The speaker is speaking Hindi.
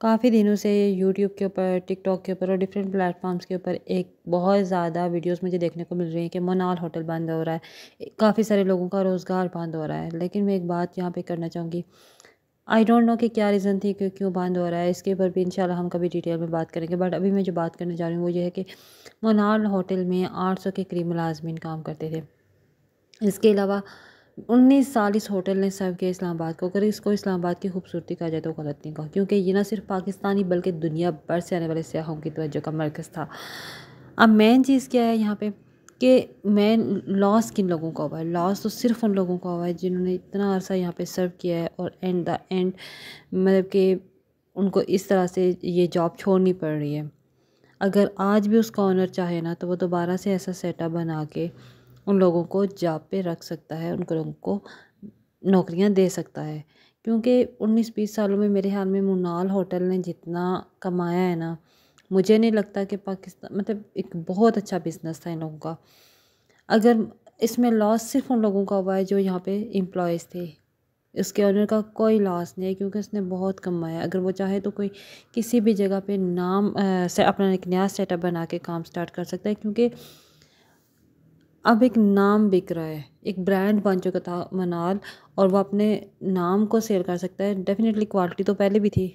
काफ़ी दिनों से यूट्यूब के ऊपर TikTok के ऊपर और डिफरेंट प्लेटफॉर्म्स के ऊपर एक बहुत ज़्यादा वीडियोस मुझे देखने को मिल रही हैं कि मोनाल होटल बंद हो रहा है काफ़ी सारे लोगों का रोज़गार बंद हो रहा है लेकिन मैं एक बात यहाँ पे करना चाहूँगी आई डोंट नो कि क्या रीज़न थी कि क्यों बंद हो रहा है इसके ऊपर भी इन हम कभी डिटेल में बात करेंगे बट अभी मैं जो बात करने जा रही हूँ वो ये है कि मोनाल होटल में आठ सौ के करीब मुलाजमिन काम करते थे इसके अलावा उन्नीस साल इस होटल ने सर्व किया इस्लामाबाद को अगर इसको इस्लामाबाद की खूबसूरती कहा जाए तो गलत नहीं कहा क्योंकि ये ना सिर्फ पाकिस्तानी बल्कि दुनिया भर से आने वाले सयाहों की तोज्जो का मरकज़ था अब मेन चीज़ क्या है यहाँ पे कि मेन लॉस किन लोगों का हुआ है लॉस तो सिर्फ उन लोगों का हुआ है जिन्होंने इतना अरसा यहाँ पर सर्व किया है और एंड द एंड मतलब कि उनको इस तरह से ये जॉब छोड़नी पड़ रही है अगर आज भी उसका ऑनर चाहे ना तो वो दोबारा से ऐसा सेटअप बना के उन लोगों को जॉब पे रख सकता है उन लोगों को नौकरियां दे सकता है क्योंकि उन्नीस बीस सालों में मेरे ख्याल में मुनाल होटल ने जितना कमाया है ना मुझे नहीं लगता कि पाकिस्तान मतलब एक बहुत अच्छा बिजनेस था इन लोगों का अगर इसमें लॉस सिर्फ उन लोगों का हुआ है जो यहाँ पे एम्प्लॉयज़ थे इसके ऑनर का कोई लॉस नहीं है क्योंकि उसने बहुत कमाया अगर वो चाहे तो कोई किसी भी जगह पे नाम आ, से अपना एक नया सेटअप बना के काम स्टार्ट कर सकता है क्योंकि अब एक नाम बिक रहा है एक ब्रांड बन चुका था मनाल और वो अपने नाम को सेल कर सकता है डेफिनेटली क्वालिटी तो पहले भी थी